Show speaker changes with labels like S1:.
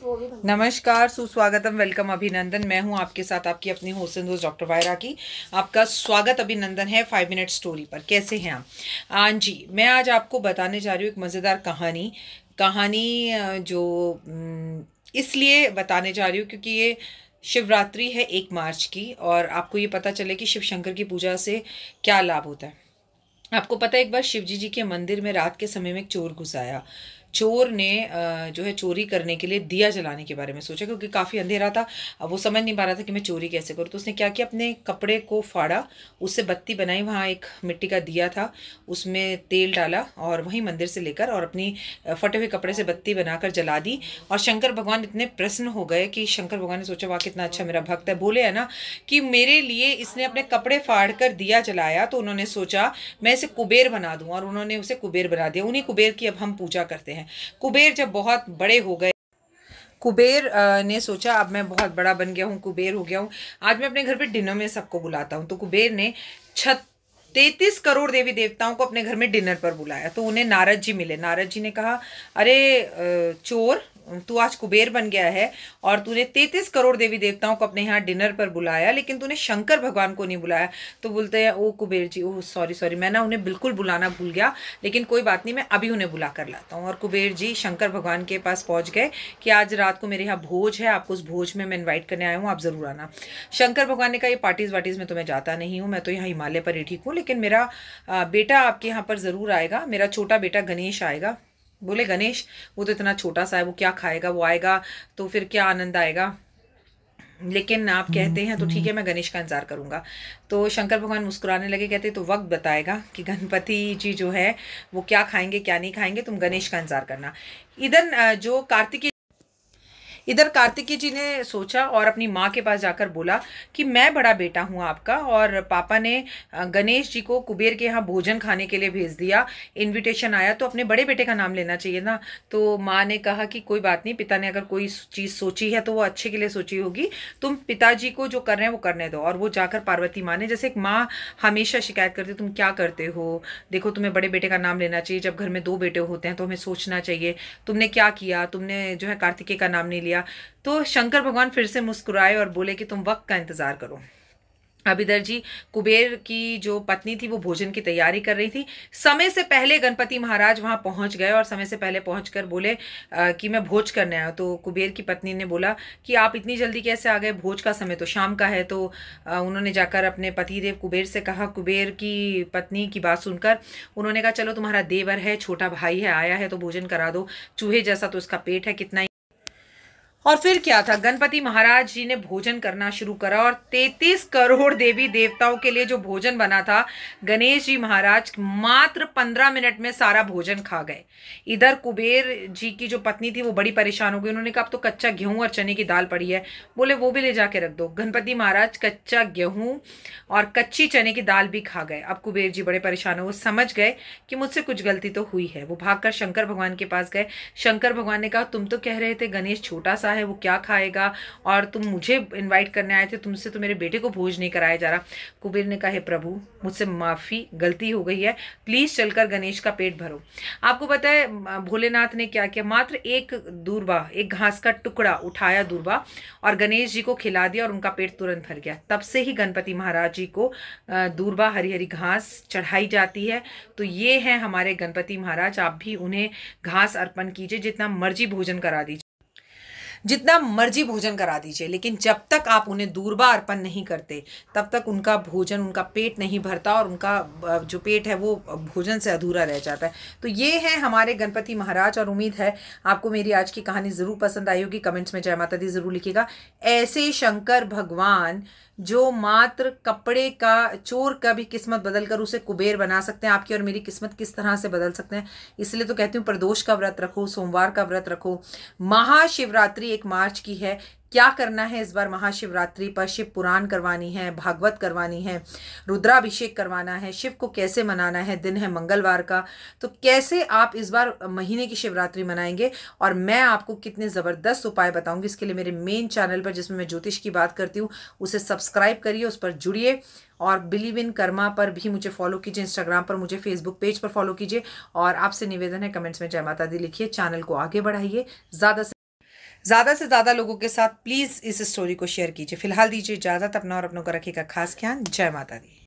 S1: तो नमस्कार सुस्वागतम वेलकम अभिनंदन मैं हूं आपके साथ आपकी अपनी होसन दोस्त डॉक्टर वायरा की आपका स्वागत अभिनंदन है फाइव मिनट स्टोरी पर कैसे हैं आप हाँ जी मैं आज आपको बताने जा रही हूँ एक मज़ेदार कहानी कहानी जो इसलिए बताने जा रही हूँ क्योंकि ये शिवरात्रि है एक मार्च की और आपको ये पता चले कि शिव शंकर की पूजा से क्या लाभ होता है आपको पता है एक बार शिवजी जी जी के मंदिर में रात के समय में एक चोर घुस आया चोर ने जो है चोरी करने के लिए दिया जलाने के बारे में सोचा क्योंकि काफ़ी अंधेरा था अब वो समझ नहीं पा रहा था कि मैं चोरी कैसे करूँ तो उसने क्या किया अपने कपड़े को फाड़ा उससे बत्ती बनाई वहाँ एक मिट्टी का दिया था उसमें तेल डाला और वहीं मंदिर से लेकर और अपनी फटे हुए कपड़े से बत्ती बनाकर जला दी और शंकर भगवान इतने प्रसन्न हो गए कि शंकर भगवान ने सोचा वाह कितना अच्छा मेरा भक्त है बोले है ना कि मेरे लिए इसने अपने कपड़े फाड़ कर दिया जलाया तो उन्होंने सोचा मैं इसे कुबेर बना दूँ और उन्होंने उसे कुबेर बना दिया उन्हीं कुबेर की अब हम पूजा करते हैं हैं कुबेर जब बहुत बड़े हो गए कुबेर ने सोचा अब मैं बहुत बड़ा बन गया हूँ कुबेर हो गया हूँ आज मैं अपने घर पे डिनर में सबको बुलाता हूँ तो कुबेर ने छत तैतीस करोड़ देवी देवताओं को अपने घर में डिनर पर बुलाया तो उन्हें नारद जी मिले नारद जी ने कहा अरे चोर तू आज कुबेर बन गया है और तूने तैतीस करोड़ देवी देवताओं को अपने यहाँ डिनर पर बुलाया लेकिन तूने शंकर भगवान को नहीं बुलाया तो बोलते हैं ओ Kuber ji oh sorry sorry मैं ना उन्हें बिल्कुल बुलाना भूल गया लेकिन कोई बात नहीं मैं अभी उन्हें बुला कर लाता हूँ और कुबेर जी शंकर भगवान के पास पहुँच गए कि आज रात को मेरे यहाँ भोज है आपको उस भोज में मैं इन्वाइट करने आया हूँ आप ज़रूर आना शंकर भगवान ने कहा ये पार्टीज़ वार्टीज़ में तो मैं जाता नहीं हूँ मैं तो यहाँ हिमालय पर ही ठीक हूँ लेकिन मेरा बेटा आपके यहाँ पर ज़रूर आएगा मेरा छोटा बेटा गणेश आएगा बोले गणेश वो तो इतना छोटा सा है वो क्या खाएगा वो आएगा तो फिर क्या आनंद आएगा लेकिन आप कहते हैं तो ठीक है मैं गणेश का इंतजार करूंगा तो शंकर भगवान मुस्कुराने लगे कहते तो वक्त बताएगा कि गणपति जी जो है वो क्या खाएंगे क्या नहीं खाएंगे तुम गणेश का इंतजार करना इधर जो कार्तिकी इधर कार्तिकी जी ने सोचा और अपनी माँ के पास जाकर बोला कि मैं बड़ा बेटा हूँ आपका और पापा ने गणेश जी को कुबेर के यहाँ भोजन खाने के लिए भेज दिया इनविटेशन आया तो अपने बड़े बेटे का नाम लेना चाहिए ना तो माँ ने कहा कि कोई बात नहीं पिता ने अगर कोई चीज़ सोची है तो वो अच्छे के लिए सोची होगी तुम पिताजी को जो कर रहे हैं वो करने दो और वो जाकर पार्वती माँ ने जैसे एक माँ हमेशा शिकायत करती तुम क्या करते हो देखो तुम्हें बड़े बेटे का नाम लेना चाहिए जब घर में दो बेटे होते हैं तो हमें सोचना चाहिए तुमने क्या किया तुमने जो है कार्तिकेय का नाम नहीं लिया दिया तो शंकर भगवान फिर से मुस्कुराए और बोले कि तुम वक्त का इंतज़ार करो अभिधर जी कुबेर की जो पत्नी थी वो भोजन की तैयारी कर रही थी समय से पहले गणपति महाराज वहाँ पहुँच गए और समय से पहले पहुँच बोले आ, कि मैं भोज करने आया तो कुबेर की पत्नी ने बोला कि आप इतनी जल्दी कैसे आ गए भोज का समय तो शाम का है तो आ, उन्होंने जाकर अपने पति देव कुबेर से कहा कुबेर की पत्नी की बात सुनकर उन्होंने कहा चलो तुम्हारा देवर है छोटा भाई है आया है तो भोजन करा दो चूहे जैसा तो उसका पेट है कितना और फिर क्या था गणपति महाराज जी ने भोजन करना शुरू करा और 33 करोड़ देवी देवताओं के लिए जो भोजन बना था गणेश जी महाराज मात्र 15 मिनट में सारा भोजन खा गए इधर कुबेर जी की जो पत्नी थी वो बड़ी परेशान हो गई उन्होंने कहा अब तो कच्चा गेहूं और चने की दाल पड़ी है बोले वो भी ले जाके रख दो गणपति महाराज कच्चा गेहूं और कच्ची चने की दाल भी खा गए अब कुबेर जी बड़े परेशान हो वो समझ गए कि मुझसे कुछ गलती तो हुई है वो भागकर शंकर भगवान के पास गए शंकर भगवान ने कहा तुम तो कह रहे थे गणेश छोटा सा है है वो क्या खाएगा और तुम मुझे इनवाइट करने आए थे तुमसे तो मेरे बेटे को भोज नहीं कराया जा रहा कुबेर ने कहा हे प्रभु मुझसे माफ़ी गलती हो गई है प्लीज़ चलकर गणेश का पेट भरो आपको पता है भोलेनाथ ने क्या किया मात्र एक दूरबा एक घास का टुकड़ा उठाया दूरबा और गणेश जी को खिला दिया और उनका पेट तुरंत भर गया तब से ही गणपति महाराज जी को दूरबा हरी हरी घास चढ़ाई जाती है तो ये हैं हमारे गणपति महाराज आप भी उन्हें घास अर्पण कीजिए जितना मर्जी भोजन करा दीजिए जितना मर्जी भोजन करा दीजिए लेकिन जब तक आप उन्हें दूरबा अर्पण नहीं करते तब तक उनका भोजन उनका पेट नहीं भरता और उनका जो पेट है वो भोजन से अधूरा रह जाता है तो ये है हमारे गणपति महाराज और उम्मीद है आपको मेरी आज की कहानी ज़रूर पसंद आई होगी कमेंट्स में जय माता दी ज़रूर लिखिएगा ऐसे शंकर भगवान जो मात्र कपड़े का चोर का भी किस्मत बदल कर उसे कुबेर बना सकते हैं आपकी और मेरी किस्मत किस तरह से बदल सकते हैं इसलिए तो कहती हूँ प्रदोष का व्रत रखो सोमवार का व्रत रखो महाशिवरात्रि शिवरात्रि एक मार्च की है क्या करना है इस बार महाशिवरात्रि पर शिव पुराण करवानी है भागवत करवानी है रुद्राभिषेक करवाना है शिव को कैसे मनाना है दिन है मंगलवार का तो कैसे आप इस बार महीने की शिवरात्रि मनाएंगे और मैं आपको कितने ज़बरदस्त उपाय बताऊंगी इसके लिए मेरे मेन चैनल पर जिसमें मैं ज्योतिष की बात करती हूँ उसे सब्सक्राइब करिए उस पर जुड़िए और बिलीव इन कर्मा पर भी मुझे फॉलो कीजिए इंस्टाग्राम पर मुझे फेसबुक पेज पर फॉलो कीजिए और आपसे निवेदन है कमेंट्स में जय माता दी लिखिए चैनल को आगे बढ़ाइए ज़्यादा ज़्यादा से ज़्यादा लोगों के साथ प्लीज़ इस स्टोरी को शेयर कीजिए फिलहाल दीजिए इजाज़त अपना और अपनों का रखेगा खास ख्याल जय माता दी